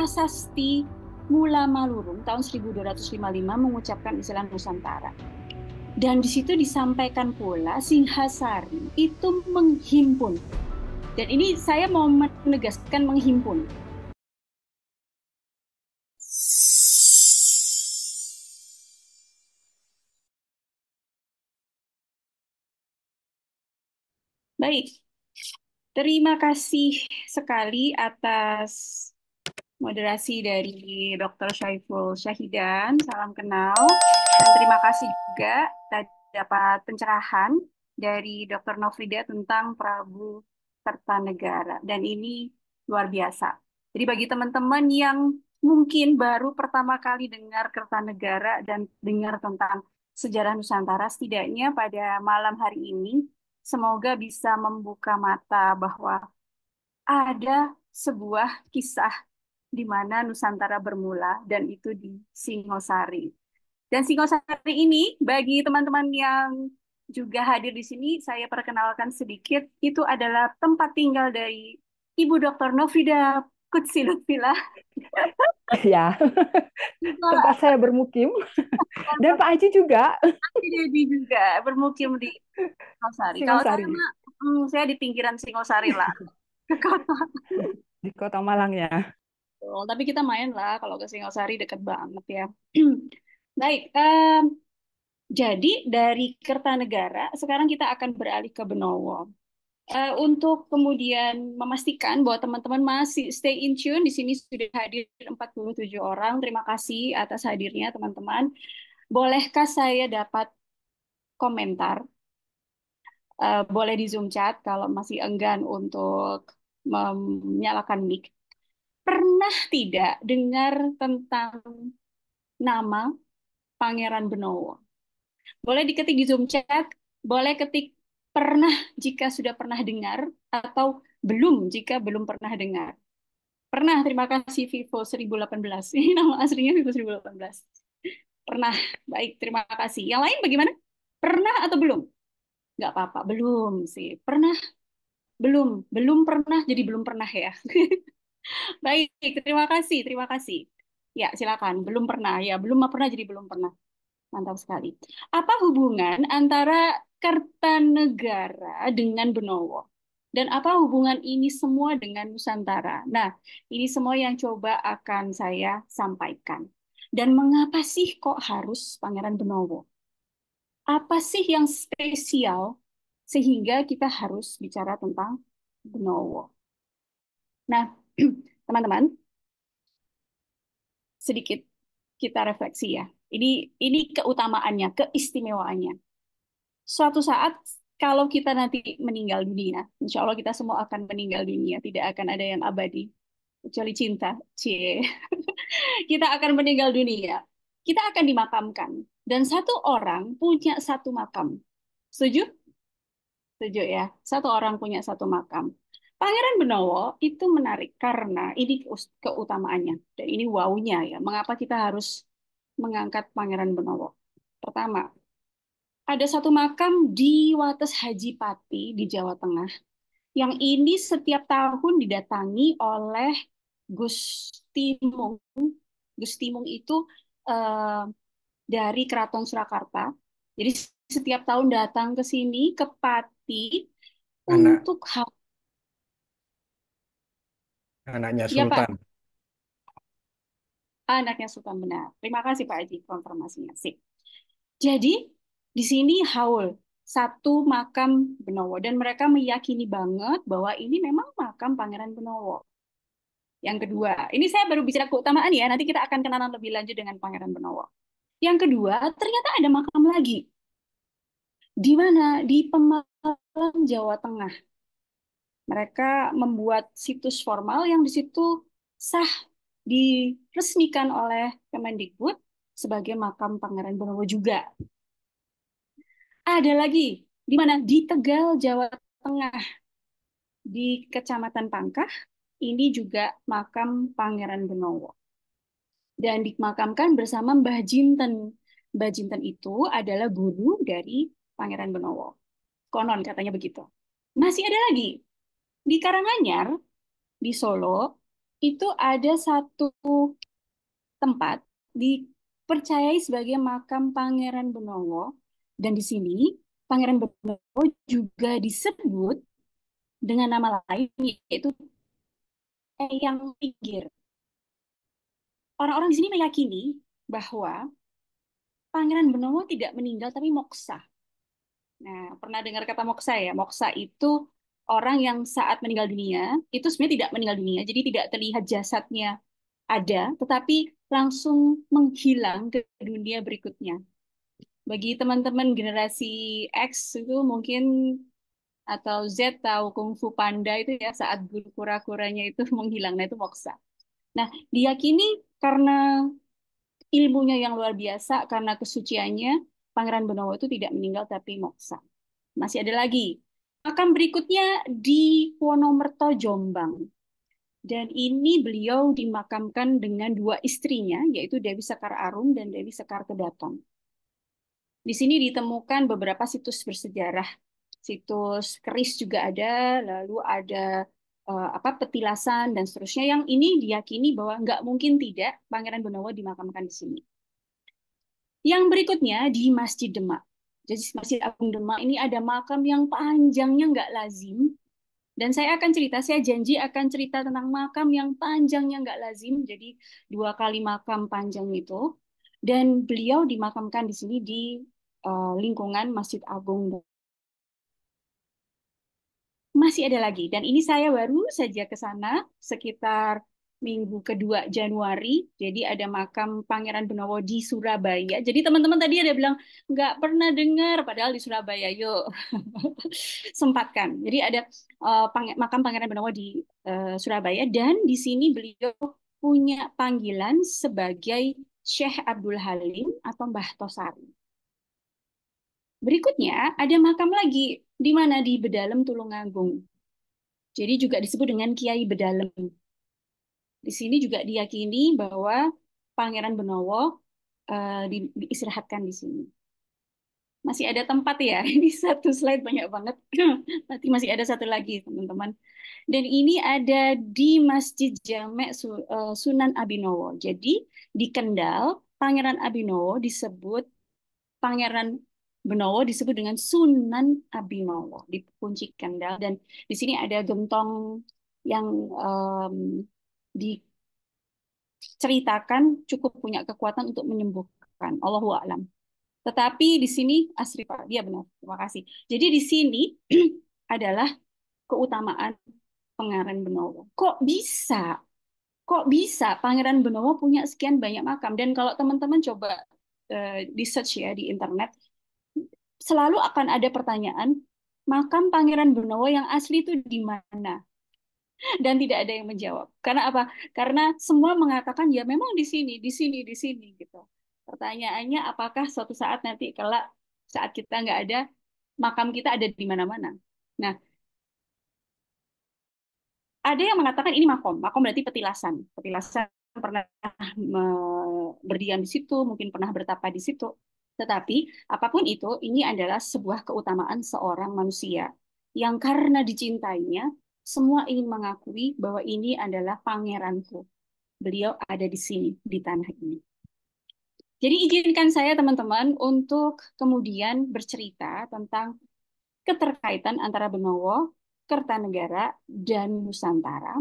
Prasasti Mula Malurung tahun 1255 mengucapkan istilah Nusantara. Dan di situ disampaikan pula Singhasari itu menghimpun. Dan ini saya mau menegaskan menghimpun. Baik, terima kasih sekali atas moderasi dari Dr. Syaiful Syahidan. Salam kenal. Dan terima kasih juga tadi dapat pencerahan dari Dr. Novrida tentang Prabu Kertanegara. Dan ini luar biasa. Jadi bagi teman-teman yang mungkin baru pertama kali dengar Kertanegara dan dengar tentang sejarah Nusantara, setidaknya pada malam hari ini semoga bisa membuka mata bahwa ada sebuah kisah di mana Nusantara bermula dan itu di Singosari. Dan Singosari ini bagi teman-teman yang juga hadir di sini saya perkenalkan sedikit itu adalah tempat tinggal dari Ibu Dr. Novida Kutsi Ya. tempat saya bermukim. Dan Pak Aji juga. Aji juga bermukim di Singosari. Singosari. Kalau saya, hmm, saya di pinggiran Singosari lah. Ke kota. Di kota Malang ya. Betul. Tapi kita main lah kalau ke Singosari deket banget ya. Baik, um, jadi dari Kertanegara sekarang kita akan beralih ke Benowo. Uh, untuk kemudian memastikan bahwa teman-teman masih stay in tune di sini sudah hadir 47 orang. Terima kasih atas hadirnya teman-teman. Bolehkah saya dapat komentar? Uh, boleh di Zoom chat kalau masih enggan untuk menyalakan mic pernah tidak dengar tentang nama Pangeran Benowo? Boleh diketik di Zoom chat, boleh ketik pernah jika sudah pernah dengar atau belum jika belum pernah dengar. Pernah, terima kasih Vivo 1018. Ini nama aslinya Vivo 1018. Pernah, baik, terima kasih. Yang lain bagaimana? Pernah atau belum? Nggak apa-apa, belum sih. Pernah, belum. Belum pernah, jadi belum pernah ya. Baik, terima kasih, terima kasih. Ya, silakan. Belum pernah, ya belum pernah jadi belum pernah. Mantap sekali. Apa hubungan antara Kertanegara dengan Benowo? dan apa hubungan ini semua dengan Nusantara. Nah, ini semua yang coba akan saya sampaikan. Dan mengapa sih kok harus Pangeran Benowo? Apa sih yang spesial sehingga kita harus bicara tentang Benowo? Nah, teman-teman, sedikit kita refleksi ya. Ini ini keutamaannya, keistimewaannya. Suatu saat kalau kita nanti meninggal dunia, insya Allah kita semua akan meninggal dunia, tidak akan ada yang abadi, kecuali cinta. Cie. kita akan meninggal dunia. Kita akan dimakamkan. Dan satu orang punya satu makam. Setuju? Setuju ya? Satu orang punya satu makam. Pangeran Benowo itu menarik karena ini keutamaannya dan ini wownya ya. Mengapa kita harus mengangkat Pangeran Benowo? Pertama, ada satu makam di Wates Haji Pati di Jawa Tengah yang ini setiap tahun didatangi oleh Gus Timung. Gus Timung itu eh, dari Keraton Surakarta. Jadi setiap tahun datang ke sini ke Pati Anak. untuk hal Anaknya Iya, Pak. Sultan. Anaknya Sultan benar. Terima kasih Pak Haji konfirmasinya. Sip. Jadi di sini haul satu makam Benowo dan mereka meyakini banget bahwa ini memang makam Pangeran Benowo. Yang kedua, ini saya baru bicara keutamaan ya, nanti kita akan kenalan lebih lanjut dengan Pangeran Benowo. Yang kedua, ternyata ada makam lagi. Di mana? Di Pemalang, Jawa Tengah mereka membuat situs formal yang di situ sah diresmikan oleh Kemendikbud sebagai makam Pangeran Benowo juga. Ada lagi di mana di Tegal, Jawa Tengah, di Kecamatan Pangkah, ini juga makam Pangeran Benowo. Dan dimakamkan bersama Mbah Jinten. Mbah Jinten itu adalah guru dari Pangeran Benowo. Konon katanya begitu. Masih ada lagi di Karanganyar, di Solo, itu ada satu tempat dipercayai sebagai makam Pangeran Benowo, dan di sini Pangeran Benowo juga disebut dengan nama lain yaitu Eyang Pinggir. Orang-orang di sini meyakini bahwa Pangeran Benowo tidak meninggal tapi moksa. Nah, pernah dengar kata moksa ya? Moksa itu orang yang saat meninggal dunia itu sebenarnya tidak meninggal dunia, jadi tidak terlihat jasadnya ada, tetapi langsung menghilang ke dunia berikutnya. Bagi teman-teman generasi X itu mungkin atau Z tahu kungfu panda itu ya saat guru kura-kuranya itu menghilang, nah itu moksa. Nah, diyakini karena ilmunya yang luar biasa, karena kesuciannya, Pangeran Benowo itu tidak meninggal tapi moksa. Masih ada lagi Makam berikutnya di Wonomerto, Jombang. Dan ini beliau dimakamkan dengan dua istrinya, yaitu Dewi Sekar Arum dan Dewi Sekar Kedaton. Di sini ditemukan beberapa situs bersejarah. Situs keris juga ada, lalu ada uh, apa petilasan dan seterusnya yang ini diyakini bahwa nggak mungkin tidak Pangeran Benowo dimakamkan di sini. Yang berikutnya di Masjid Demak. Jadi Masjid Agung Demak ini ada makam yang panjangnya nggak lazim. Dan saya akan cerita, saya janji akan cerita tentang makam yang panjangnya nggak lazim. Jadi dua kali makam panjang itu. Dan beliau dimakamkan di sini di uh, lingkungan Masjid Agung Demak masih ada lagi. Dan ini saya baru saja ke sana sekitar minggu kedua Januari. Jadi ada makam Pangeran Benowo di Surabaya. Jadi teman-teman tadi ada bilang nggak pernah dengar, padahal di Surabaya. Yuk sempatkan. Jadi ada uh, pang makam Pangeran Benowo di uh, Surabaya dan di sini beliau punya panggilan sebagai Syekh Abdul Halim atau Mbah Tosari. Berikutnya ada makam lagi di mana di Bedalem Tulungagung. Jadi juga disebut dengan Kiai Bedalem di sini juga diyakini bahwa Pangeran Benowo uh, di, diistirahatkan di sini. Masih ada tempat ya, ini satu slide banyak banget. Nanti masih ada satu lagi teman-teman. Dan ini ada di Masjid Jamek eh, Sunan Abinowo. Jadi di Kendal, Pangeran Abinowo disebut Pangeran Benowo disebut dengan Sunan Abinowo di Kunci Kendal dan di sini ada gentong yang um, diceritakan cukup punya kekuatan untuk menyembuhkan. Allahu a'lam. Tetapi di sini asri Pak, dia benar. Terima kasih. Jadi di sini adalah keutamaan Pangeran Benowo. Kok bisa? Kok bisa Pangeran Benowo punya sekian banyak makam? Dan kalau teman-teman coba uh, eh, di search ya di internet, selalu akan ada pertanyaan makam Pangeran Benowo yang asli itu di mana? dan tidak ada yang menjawab. Karena apa? Karena semua mengatakan ya memang di sini, di sini, di sini gitu. Pertanyaannya apakah suatu saat nanti kelak saat kita nggak ada makam kita ada di mana-mana. Nah, ada yang mengatakan ini makom. Makom berarti petilasan. Petilasan pernah berdiam di situ, mungkin pernah bertapa di situ. Tetapi apapun itu, ini adalah sebuah keutamaan seorang manusia yang karena dicintainya semua ingin mengakui bahwa ini adalah pangeranku. Beliau ada di sini, di tanah ini. Jadi izinkan saya teman-teman untuk kemudian bercerita tentang keterkaitan antara Benowo, Kertanegara, dan Nusantara.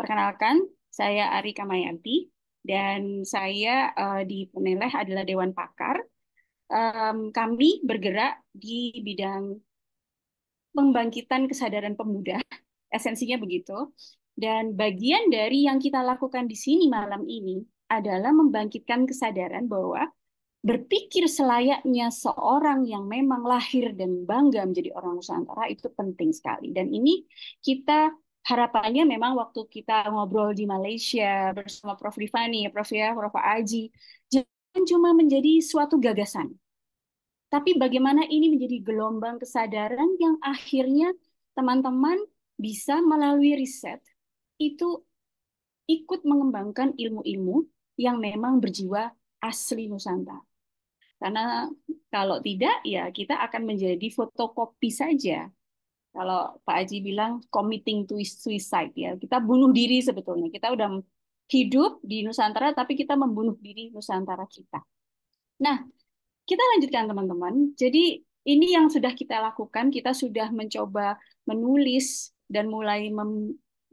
Perkenalkan, saya Ari Kamayanti, dan saya uh, di Peneleh adalah Dewan Pakar. Um, kami bergerak di bidang pembangkitan kesadaran pemuda Esensinya begitu. Dan bagian dari yang kita lakukan di sini malam ini adalah membangkitkan kesadaran bahwa berpikir selayaknya seorang yang memang lahir dan bangga menjadi orang Nusantara itu penting sekali. Dan ini kita harapannya memang waktu kita ngobrol di Malaysia bersama Prof. Rifani, Prof. Ya, Prof. Aji, jangan cuma menjadi suatu gagasan. Tapi bagaimana ini menjadi gelombang kesadaran yang akhirnya teman-teman bisa melalui riset itu ikut mengembangkan ilmu-ilmu yang memang berjiwa asli Nusantara. Karena kalau tidak ya kita akan menjadi fotokopi saja. Kalau Pak Haji bilang committing to suicide ya, kita bunuh diri sebetulnya. Kita udah hidup di Nusantara tapi kita membunuh diri Nusantara kita. Nah, kita lanjutkan teman-teman. Jadi ini yang sudah kita lakukan, kita sudah mencoba menulis dan mulai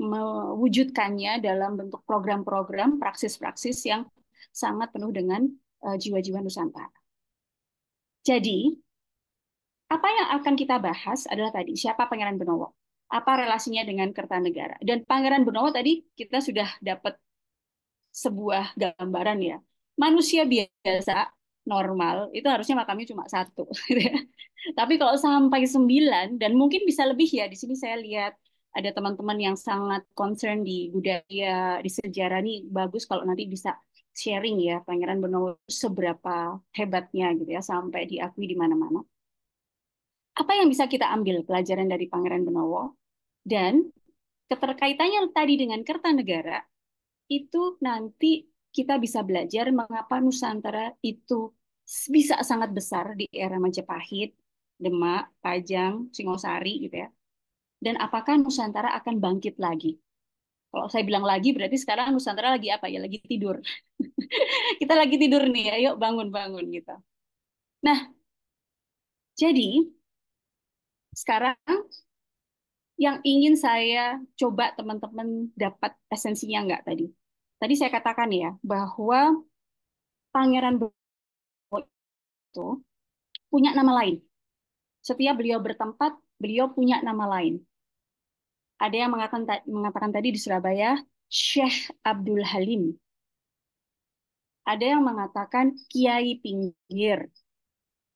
mewujudkannya dalam bentuk program-program, praksis-praksis yang sangat penuh dengan eh, jiwa-jiwa uh, Nusantara. Jadi, apa yang akan kita bahas adalah tadi, siapa Pangeran Benowo? Apa relasinya dengan Kertanegara? Dan Pangeran Benowo tadi kita sudah dapat sebuah gambaran ya. Manusia biasa normal itu harusnya makamnya cuma satu. Gitu ya. Tapi kalau sampai sembilan dan mungkin bisa lebih ya di sini saya lihat ada teman-teman yang sangat concern di budaya di sejarah ini bagus kalau nanti bisa sharing ya Pangeran Benowo seberapa hebatnya gitu ya sampai diakui di mana-mana. Apa yang bisa kita ambil pelajaran dari Pangeran Benowo dan keterkaitannya tadi dengan Kertanegara itu nanti kita bisa belajar mengapa Nusantara itu bisa sangat besar di era Majapahit, Demak, Pajang, Singosari gitu ya. Dan apakah Nusantara akan bangkit lagi? Kalau saya bilang lagi berarti sekarang Nusantara lagi apa ya? Lagi tidur. kita lagi tidur nih, ayo bangun-bangun gitu. Nah, jadi sekarang yang ingin saya coba teman-teman dapat esensinya nggak tadi? Tadi saya katakan ya bahwa Pangeran Bowo itu punya nama lain. Setiap beliau bertempat, beliau punya nama lain. Ada yang mengatakan, mengatakan tadi di Surabaya, Syekh Abdul Halim. Ada yang mengatakan Kiai Pinggir,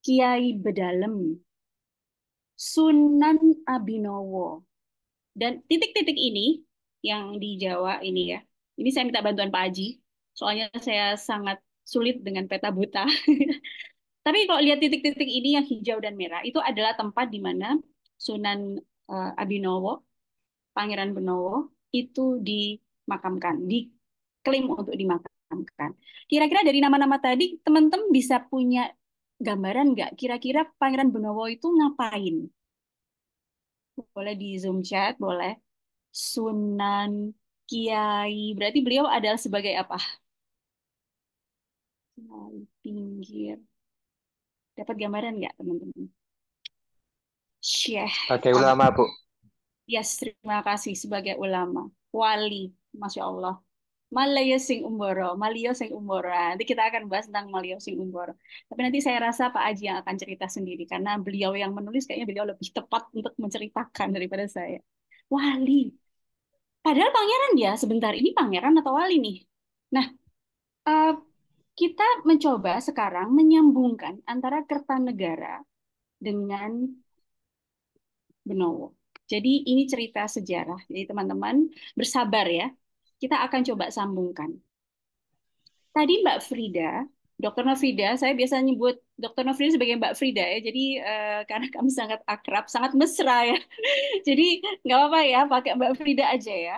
Kiai Bedalem, Sunan Abinowo. Dan titik-titik ini yang di Jawa ini ya, ini saya minta bantuan Pak Aji, soalnya saya sangat sulit dengan peta buta. Tapi kalau lihat titik-titik ini yang hijau dan merah, itu adalah tempat di mana Sunan uh, Abinowo, Pangeran Benowo, itu dimakamkan, diklaim untuk dimakamkan. Kira-kira dari nama-nama tadi, teman-teman bisa punya gambaran nggak kira-kira Pangeran Benowo itu ngapain? Boleh di Zoom chat, boleh. Sunan Kiai, berarti beliau adalah sebagai apa? Kiai pinggir. Dapat gambaran nggak, teman-teman? Syekh. Sebagai ulama, Bu. Yes, terima kasih sebagai ulama. Wali, Masya Allah. Malayo sing umboro, Malio sing umboro. Nanti kita akan bahas tentang Malio sing umboro. Tapi nanti saya rasa Pak Aji yang akan cerita sendiri karena beliau yang menulis kayaknya beliau lebih tepat untuk menceritakan daripada saya. Wali, Padahal pangeran dia ya, sebentar ini pangeran atau wali nih. Nah, uh, kita mencoba sekarang menyambungkan antara Kertanegara dengan Benowo. Jadi ini cerita sejarah. Jadi teman-teman bersabar ya. Kita akan coba sambungkan. Tadi Mbak Frida Dr. Nofrida, saya biasa nyebut Dr. Nofrida sebagai Mbak Frida ya. Jadi uh, karena kami sangat akrab, sangat mesra ya. Jadi nggak apa-apa ya, pakai Mbak Frida aja ya.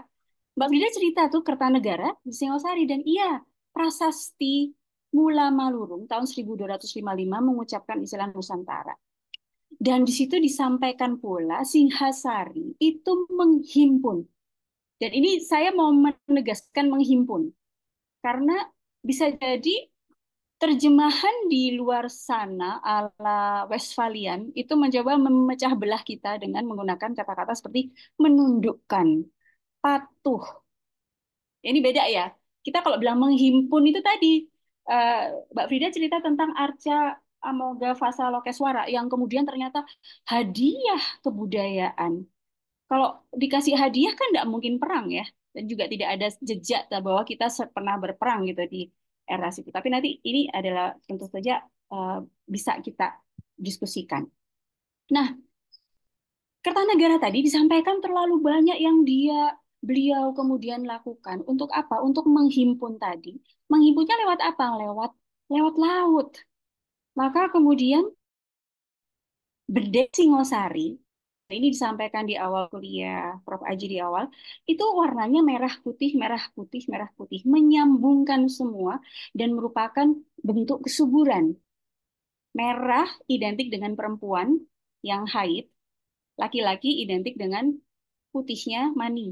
Mbak Frida cerita tuh Kertanegara di Singosari dan iya prasasti Mula Malurung tahun 1255 mengucapkan istilah Nusantara. Dan di situ disampaikan pula Singhasari itu menghimpun. Dan ini saya mau menegaskan menghimpun. Karena bisa jadi terjemahan di luar sana ala Westfalian itu mencoba memecah belah kita dengan menggunakan kata-kata seperti menundukkan, patuh. Ini beda ya. Kita kalau bilang menghimpun itu tadi, eh, Mbak Frida cerita tentang Arca Amoga Fasa Lokeswara yang kemudian ternyata hadiah kebudayaan. Kalau dikasih hadiah kan tidak mungkin perang ya dan juga tidak ada jejak bahwa kita pernah berperang gitu di erasi itu Tapi nanti ini adalah tentu saja uh, bisa kita diskusikan. Nah, Kertanegara tadi disampaikan terlalu banyak yang dia beliau kemudian lakukan untuk apa? Untuk menghimpun tadi. Menghimpunnya lewat apa? Lewat lewat laut. Maka kemudian Bede Singosari Nah, ini disampaikan di awal kuliah Prof Aji di awal itu warnanya merah putih merah putih merah putih menyambungkan semua dan merupakan bentuk kesuburan merah identik dengan perempuan yang haid laki-laki identik dengan putihnya mani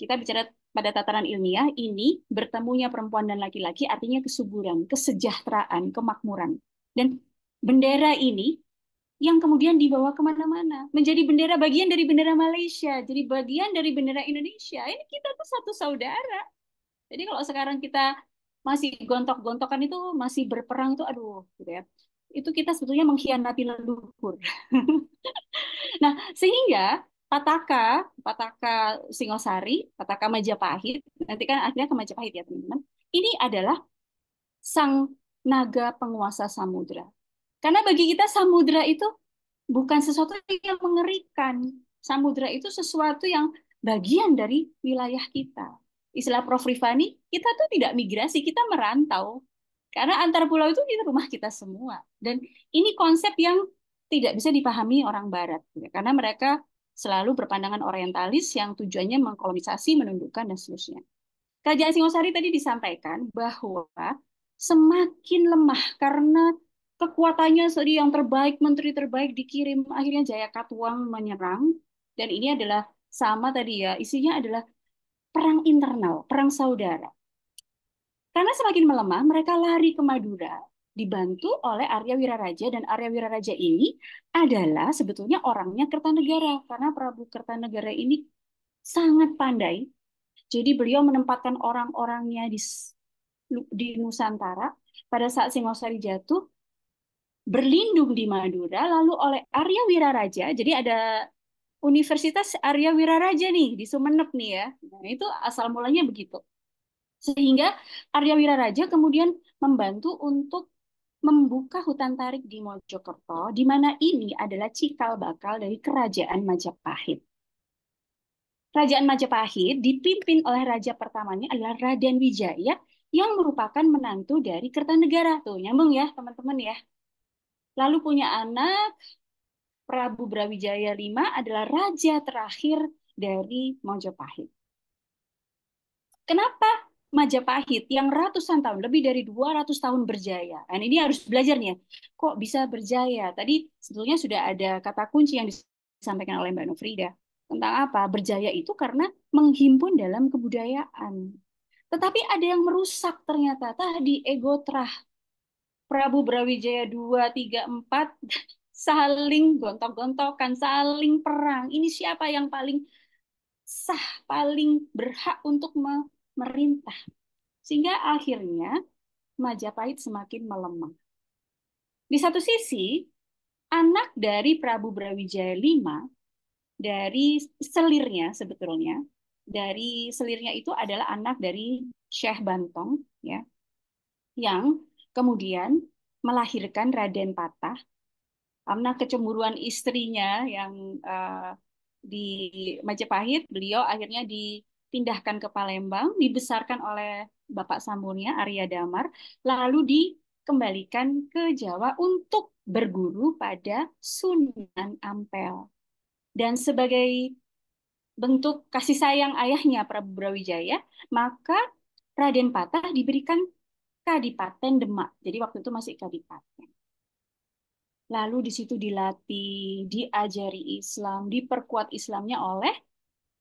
kita bicara pada tataran ilmiah ini bertemunya perempuan dan laki-laki artinya kesuburan kesejahteraan kemakmuran dan bendera ini yang kemudian dibawa kemana-mana, menjadi bendera bagian dari bendera Malaysia, jadi bagian dari bendera Indonesia. Ini kita tuh satu saudara. Jadi kalau sekarang kita masih gontok-gontokan itu masih berperang itu aduh gitu ya itu kita sebetulnya mengkhianati leluhur. nah, sehingga Pataka, Pataka Singosari, Pataka Majapahit, nanti kan akhirnya ke Majapahit ya teman-teman, ini adalah sang naga penguasa samudra. Karena bagi kita samudra itu bukan sesuatu yang mengerikan. Samudra itu sesuatu yang bagian dari wilayah kita. Istilah Prof. Rifani, kita tuh tidak migrasi, kita merantau. Karena antar pulau itu di rumah kita semua. Dan ini konsep yang tidak bisa dipahami orang barat. Karena mereka selalu berpandangan orientalis yang tujuannya mengkolonisasi, menundukkan, dan seterusnya. kajian Singosari tadi disampaikan bahwa semakin lemah karena kekuatannya sendiri yang terbaik, menteri terbaik dikirim. Akhirnya Jaya Katuang menyerang. Dan ini adalah sama tadi ya, isinya adalah perang internal, perang saudara. Karena semakin melemah, mereka lari ke Madura. Dibantu oleh Arya Wiraraja dan Arya Wiraraja ini adalah sebetulnya orangnya Kertanegara. Karena Prabu Kertanegara ini sangat pandai. Jadi beliau menempatkan orang-orangnya di, di Nusantara. Pada saat Singosari jatuh, berlindung di Madura lalu oleh Arya Wiraraja. Jadi ada Universitas Arya Wiraraja nih di Sumeneb nih ya. Nah, itu asal mulanya begitu. Sehingga Arya Wiraraja kemudian membantu untuk membuka hutan tarik di Mojokerto di mana ini adalah cikal bakal dari kerajaan Majapahit. Kerajaan Majapahit dipimpin oleh raja pertamanya adalah Raden Wijaya yang merupakan menantu dari Kertanegara. Tuh, nyambung ya teman-teman ya. Lalu punya anak, Prabu Brawijaya V adalah raja terakhir dari Majapahit. Kenapa Majapahit yang ratusan tahun, lebih dari 200 tahun berjaya. Dan ini harus belajar nih ya, kok bisa berjaya? Tadi sebetulnya sudah ada kata kunci yang disampaikan oleh Mbak Nofrida. Tentang apa? Berjaya itu karena menghimpun dalam kebudayaan. Tetapi ada yang merusak ternyata tadi ego trah Prabu Brawijaya 2, 3, 4 saling gontok-gontokan, saling perang. Ini siapa yang paling sah, paling berhak untuk memerintah. Sehingga akhirnya Majapahit semakin melemah. Di satu sisi, anak dari Prabu Brawijaya V dari selirnya sebetulnya dari selirnya itu adalah anak dari Syekh Bantong ya yang Kemudian melahirkan Raden Patah karena kecemburuan istrinya yang uh, di Majapahit, beliau akhirnya dipindahkan ke Palembang, dibesarkan oleh Bapak Sambunya Arya Damar, lalu dikembalikan ke Jawa untuk berguru pada Sunan Ampel. Dan sebagai bentuk kasih sayang ayahnya Prabu Brawijaya, maka Raden Patah diberikan Kadipaten Demak. Jadi waktu itu masih kadipaten. Lalu di situ dilatih, diajari Islam, diperkuat Islamnya oleh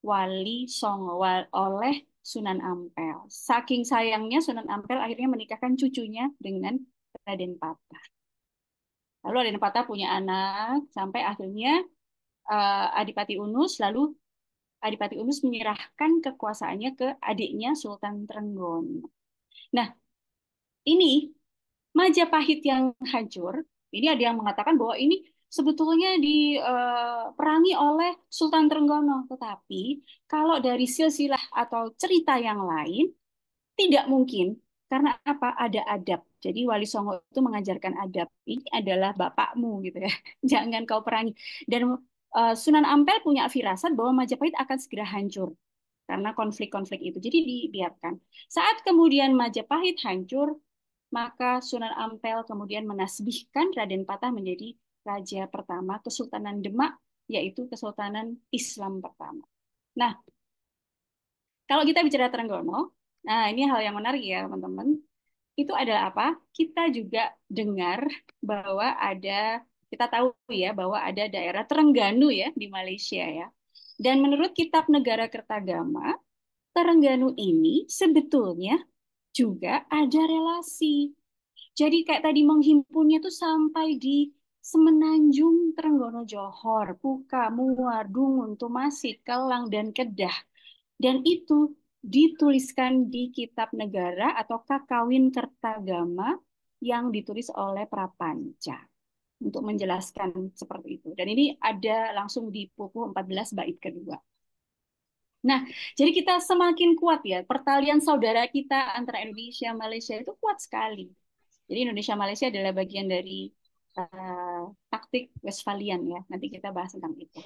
Wali Songo, oleh Sunan Ampel. Saking sayangnya Sunan Ampel akhirnya menikahkan cucunya dengan Raden Patah. Lalu Raden Patah punya anak sampai akhirnya uh, Adipati Unus lalu Adipati Unus menyerahkan kekuasaannya ke adiknya Sultan Trenggono. Nah, ini Majapahit yang hancur, ini ada yang mengatakan bahwa ini sebetulnya diperangi eh, oleh Sultan Trenggono, tetapi kalau dari silsilah atau cerita yang lain tidak mungkin karena apa? Ada adab. Jadi Wali Songo itu mengajarkan adab. Ini adalah bapakmu gitu ya. Jangan kau perangi. Dan eh, Sunan Ampel punya firasat bahwa Majapahit akan segera hancur karena konflik-konflik itu. Jadi dibiarkan. Saat kemudian Majapahit hancur, maka Sunan Ampel kemudian menasbihkan Raden Patah menjadi raja pertama Kesultanan Demak, yaitu Kesultanan Islam pertama. Nah, kalau kita bicara Trenggono, nah ini hal yang menarik ya teman-teman, itu adalah apa? Kita juga dengar bahwa ada, kita tahu ya bahwa ada daerah Terengganu ya di Malaysia ya. Dan menurut Kitab Negara Kertagama, Terengganu ini sebetulnya juga ada relasi. Jadi kayak tadi menghimpunnya tuh sampai di Semenanjung Trenggono Johor, Puka, Muar, Dungun, Tumasik, Kelang, dan Kedah. Dan itu dituliskan di Kitab Negara atau Kakawin Kertagama yang ditulis oleh Prapanca untuk menjelaskan seperti itu. Dan ini ada langsung di pukul 14 bait kedua. Nah, jadi kita semakin kuat ya, pertalian saudara kita antara Indonesia Malaysia itu kuat sekali. Jadi Indonesia Malaysia adalah bagian dari uh, taktik Westfalian ya. Nanti kita bahas tentang itu.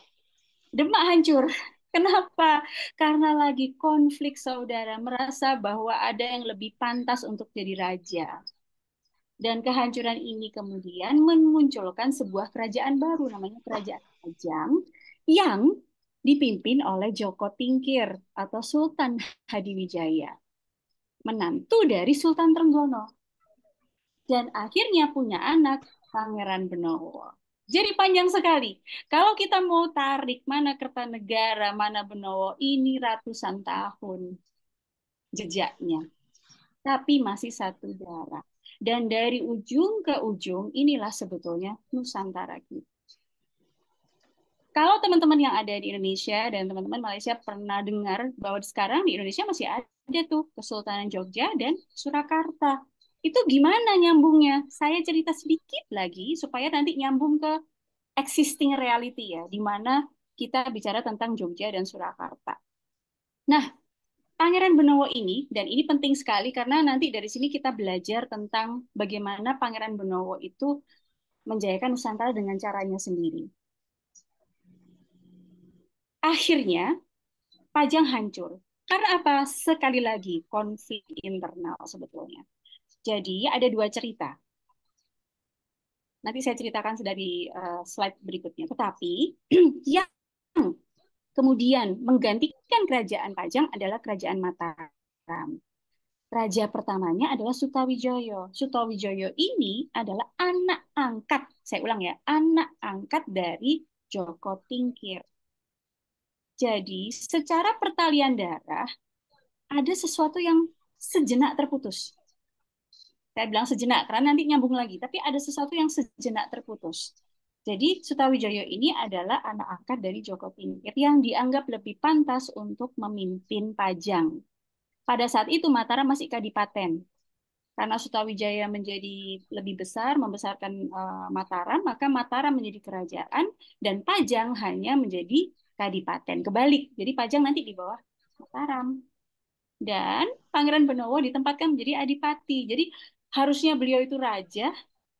Demak hancur. Kenapa? Karena lagi konflik saudara merasa bahwa ada yang lebih pantas untuk jadi raja. Dan kehancuran ini kemudian memunculkan sebuah kerajaan baru namanya kerajaan Ajam yang dipimpin oleh Joko Tingkir atau Sultan Hadiwijaya, menantu dari Sultan Trenggono. Dan akhirnya punya anak Pangeran Benowo. Jadi panjang sekali. Kalau kita mau tarik mana Kertanegara, mana Benowo, ini ratusan tahun jejaknya. Tapi masih satu darah. Dan dari ujung ke ujung inilah sebetulnya Nusantara kita. Kalau teman-teman yang ada di Indonesia dan teman-teman Malaysia pernah dengar bahwa sekarang di Indonesia masih ada tuh Kesultanan Jogja dan Surakarta. Itu gimana nyambungnya? Saya cerita sedikit lagi supaya nanti nyambung ke existing reality ya, di mana kita bicara tentang Jogja dan Surakarta. Nah, Pangeran Benowo ini, dan ini penting sekali karena nanti dari sini kita belajar tentang bagaimana Pangeran Benowo itu menjayakan Nusantara dengan caranya sendiri akhirnya Pajang hancur. Karena apa? Sekali lagi, konflik internal sebetulnya. Jadi ada dua cerita. Nanti saya ceritakan dari uh, eh, slide berikutnya. Tetapi yang kemudian menggantikan kerajaan Pajang adalah kerajaan Mataram. Raja pertamanya adalah Sutawijoyo. Sutawijoyo ini adalah anak angkat, saya ulang ya, anak angkat dari Joko Tingkir. Jadi, secara pertalian darah, ada sesuatu yang sejenak terputus. Saya bilang sejenak, karena nanti nyambung lagi. Tapi ada sesuatu yang sejenak terputus. Jadi, Sutawijoyo ini adalah anak angkat dari Joko Tingkir yang dianggap lebih pantas untuk memimpin Pajang. Pada saat itu, Mataram masih kadipaten. Karena Sutawijaya menjadi lebih besar, membesarkan uh, Mataram, maka Mataram menjadi kerajaan, dan Pajang hanya menjadi kadipaten. Kebalik, jadi Pajang nanti di bawah Mataram. Dan Pangeran Benowo ditempatkan menjadi adipati. Jadi harusnya beliau itu raja,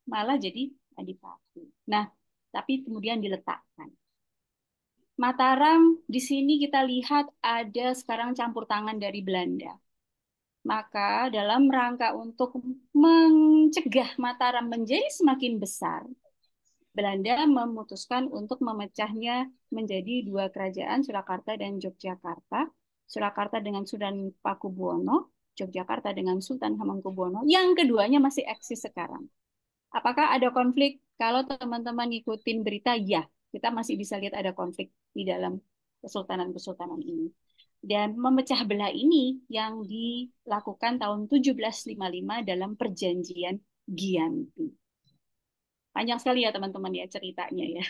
malah jadi adipati. Nah, tapi kemudian diletakkan. Mataram di sini kita lihat ada sekarang campur tangan dari Belanda. Maka dalam rangka untuk mencegah Mataram menjadi semakin besar, Belanda memutuskan untuk memecahnya menjadi dua kerajaan, Surakarta dan Yogyakarta. Surakarta dengan Sultan Pakubuwono, Yogyakarta dengan Sultan Hamengkubuwono, yang keduanya masih eksis sekarang. Apakah ada konflik? Kalau teman-teman ngikutin berita, ya. Kita masih bisa lihat ada konflik di dalam kesultanan-kesultanan ini. Dan memecah belah ini yang dilakukan tahun 1755 dalam perjanjian Giyanti. Panjang sekali ya teman-teman ya ceritanya ya.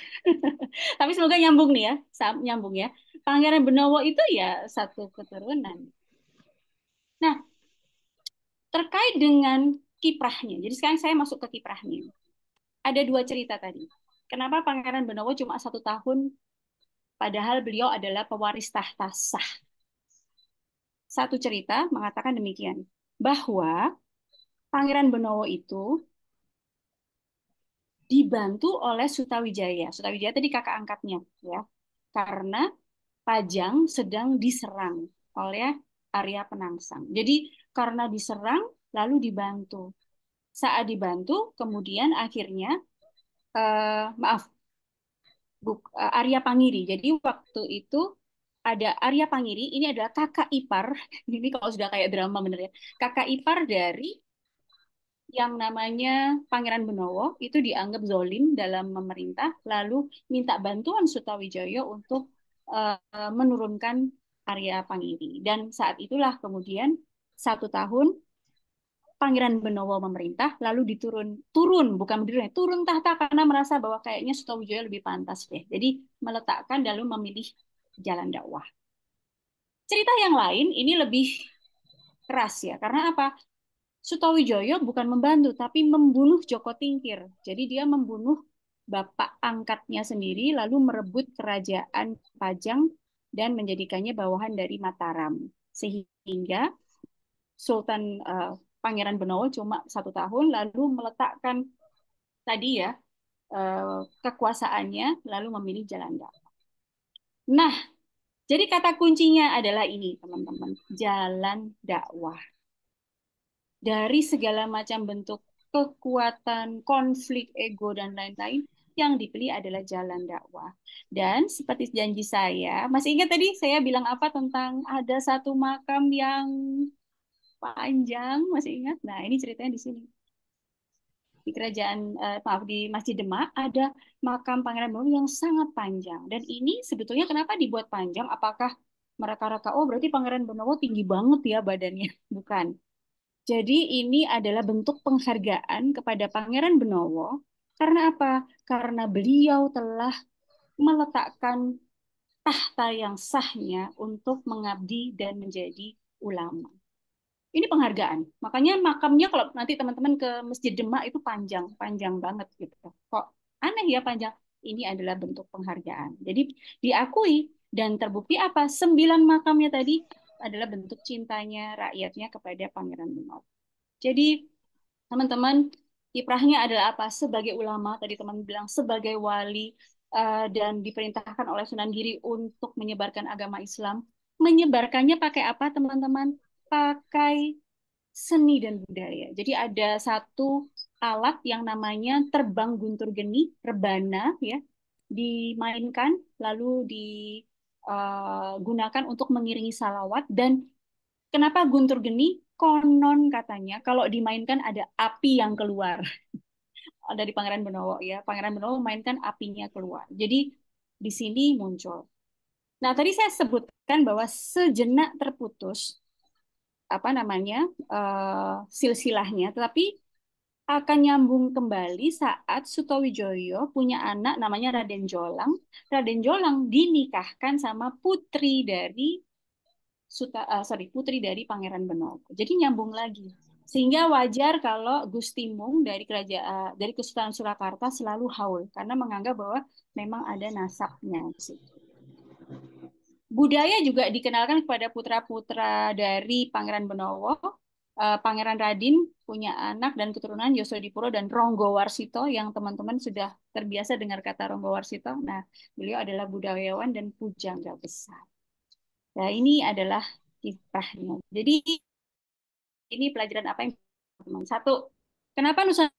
Tapi semoga nyambung nih ya, nyambung ya. Pangeran Benowo itu ya satu keturunan. Nah, terkait dengan kiprahnya. Jadi sekarang saya masuk ke kiprahnya. Ada dua cerita tadi. Kenapa Pangeran Benowo cuma satu tahun, padahal beliau adalah pewaris tahta sah. Satu cerita mengatakan demikian, bahwa Pangeran Benowo itu dibantu oleh Suta Wijaya. Suta Wijaya tadi kakak angkatnya ya. Karena Pajang sedang diserang oleh Arya Penangsang. Jadi karena diserang lalu dibantu. Saat dibantu kemudian akhirnya eh, maaf Buk, eh, Arya Pangiri. Jadi waktu itu ada Arya Pangiri, ini adalah kakak ipar. Ini kalau sudah kayak drama bener ya. Kakak ipar dari yang namanya Pangeran Benowo itu dianggap zolim dalam memerintah, lalu minta bantuan Sutawijaya untuk uh, menurunkan Arya Pangiri. Dan saat itulah kemudian satu tahun Pangeran Benowo memerintah, lalu diturun turun bukan menurun, ya, turun tahta karena merasa bahwa kayaknya Sutawijaya lebih pantas deh. Jadi meletakkan lalu memilih jalan dakwah. Cerita yang lain ini lebih keras ya, karena apa? Sutowijoyo bukan membantu, tapi membunuh Joko Tingkir. Jadi dia membunuh bapak angkatnya sendiri, lalu merebut kerajaan Pajang dan menjadikannya bawahan dari Mataram. Sehingga Sultan uh, Pangeran Benowo cuma satu tahun, lalu meletakkan tadi ya uh, kekuasaannya, lalu memilih jalan dakwah. Nah, jadi kata kuncinya adalah ini, teman-teman, jalan dakwah dari segala macam bentuk kekuatan, konflik ego dan lain-lain yang dipilih adalah jalan dakwah. Dan seperti janji saya, masih ingat tadi saya bilang apa tentang ada satu makam yang panjang, masih ingat? Nah, ini ceritanya di sini. Di kerajaan eh, maaf di Masjid Demak ada makam Pangeran Bawang yang sangat panjang. Dan ini sebetulnya kenapa dibuat panjang? Apakah mereka-reka oh berarti Pangeran Benowo tinggi banget ya badannya? Bukan. Jadi ini adalah bentuk penghargaan kepada Pangeran Benowo karena apa? Karena beliau telah meletakkan tahta yang sahnya untuk mengabdi dan menjadi ulama. Ini penghargaan. Makanya makamnya kalau nanti teman-teman ke Masjid Demak itu panjang, panjang banget gitu. Kok aneh ya panjang? Ini adalah bentuk penghargaan. Jadi diakui dan terbukti apa? Sembilan makamnya tadi adalah bentuk cintanya rakyatnya kepada Pangeran Bunot. Jadi teman-teman kiprahnya adalah apa sebagai ulama tadi teman bilang sebagai wali uh, dan diperintahkan oleh Sunan Giri untuk menyebarkan agama Islam. Menyebarkannya pakai apa teman-teman? Pakai seni dan budaya. Jadi ada satu alat yang namanya terbang guntur geni, rebana ya, dimainkan lalu di uh, gunakan untuk mengiringi salawat dan kenapa guntur geni konon katanya kalau dimainkan ada api yang keluar dari Pangeran Benowo ya Pangeran Benowo mainkan apinya keluar jadi di sini muncul nah tadi saya sebutkan bahwa sejenak terputus apa namanya uh, silsilahnya tetapi akan nyambung kembali saat Sutowijoyo punya anak namanya Raden Jolang. Raden Jolang dinikahkan sama putri dari Suta, uh, sorry putri dari Pangeran Benoko. Jadi nyambung lagi. Sehingga wajar kalau Gusti Mung dari kerajaan uh, dari Kesultanan Surakarta selalu haul karena menganggap bahwa memang ada nasabnya Budaya juga dikenalkan kepada putra-putra dari Pangeran Benowo uh, Pangeran Radin punya anak dan keturunan Yosodipuro dan Ronggo Warsito yang teman-teman sudah terbiasa dengar kata Ronggo Warsito. Nah, beliau adalah budayawan dan pujangga besar. Nah, ini adalah kisahnya. Jadi ini pelajaran apa yang teman satu kenapa Nusantara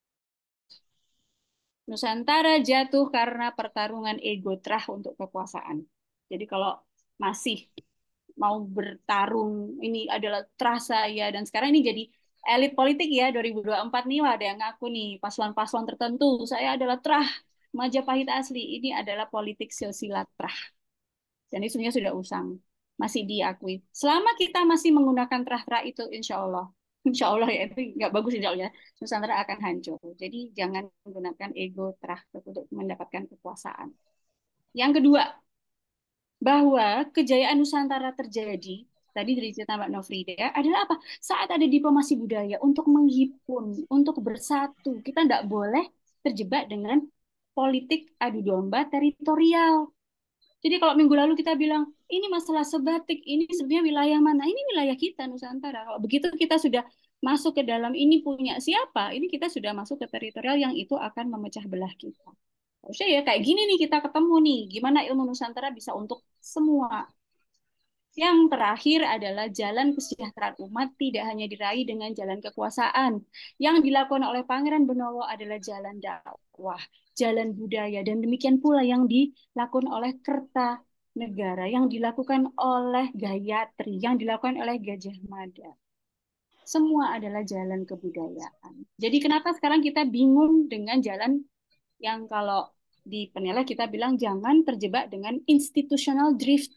Nusantara jatuh karena pertarungan ego terah untuk kekuasaan. Jadi kalau masih mau bertarung ini adalah terasa ya dan sekarang ini jadi elit politik ya 2024 nih ada yang ngaku nih paslon-paslon tertentu saya adalah terah Majapahit asli ini adalah politik silsilah terah dan ini sebenarnya sudah usang masih diakui selama kita masih menggunakan terah-terah itu insya Allah insya Allah ya itu nggak bagus insya Allah ya Nusantara akan hancur jadi jangan menggunakan ego terah untuk mendapatkan kekuasaan yang kedua bahwa kejayaan Nusantara terjadi tadi dari cerita Mbak Novrida adalah apa? Saat ada diplomasi budaya untuk menghimpun, untuk bersatu. Kita tidak boleh terjebak dengan politik adu domba teritorial. Jadi kalau minggu lalu kita bilang, ini masalah sebatik, ini sebenarnya wilayah mana? Ini wilayah kita, Nusantara. Kalau begitu kita sudah masuk ke dalam ini punya siapa? Ini kita sudah masuk ke teritorial yang itu akan memecah belah kita harusnya ya kayak gini nih kita ketemu nih gimana ilmu Nusantara bisa untuk semua yang terakhir adalah jalan kesejahteraan umat tidak hanya diraih dengan jalan kekuasaan. Yang dilakukan oleh Pangeran Benowo adalah jalan dakwah, jalan budaya, dan demikian pula yang dilakukan oleh Kerta Negara, yang dilakukan oleh Gayatri, yang dilakukan oleh Gajah Mada. Semua adalah jalan kebudayaan. Jadi kenapa sekarang kita bingung dengan jalan yang kalau di penilai kita bilang jangan terjebak dengan institutional drift,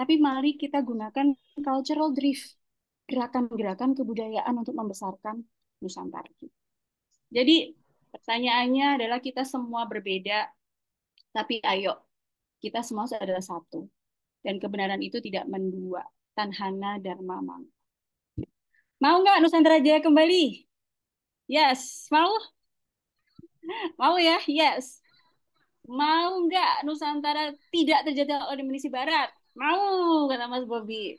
tapi mari kita gunakan cultural drift, gerakan-gerakan kebudayaan untuk membesarkan Nusantara. Jadi pertanyaannya adalah kita semua berbeda, tapi ayo kita semua adalah satu. Dan kebenaran itu tidak mendua. Tanhana Dharma Mang. Mau nggak Nusantara Jaya kembali? Yes, mau? Mau ya? Yes mau nggak Nusantara tidak terjadi oleh Barat? Mau, kata Mas Bobi.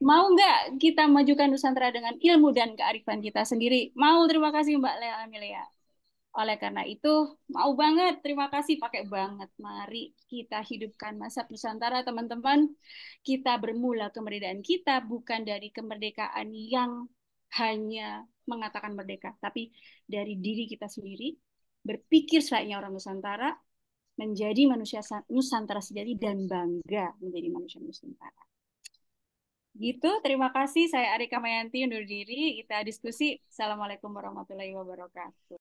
Mau nggak kita majukan Nusantara dengan ilmu dan kearifan kita sendiri? Mau, terima kasih Mbak Lea Amelia. Oleh karena itu, mau banget, terima kasih, pakai banget. Mari kita hidupkan masa Nusantara, teman-teman. Kita bermula kemerdekaan kita bukan dari kemerdekaan yang hanya mengatakan merdeka, tapi dari diri kita sendiri, berpikir selainnya orang Nusantara, menjadi manusia Nusantara sejati dan bangga menjadi manusia Nusantara. Gitu, terima kasih. Saya Arika Mayanti undur diri. Kita diskusi. Assalamualaikum warahmatullahi wabarakatuh.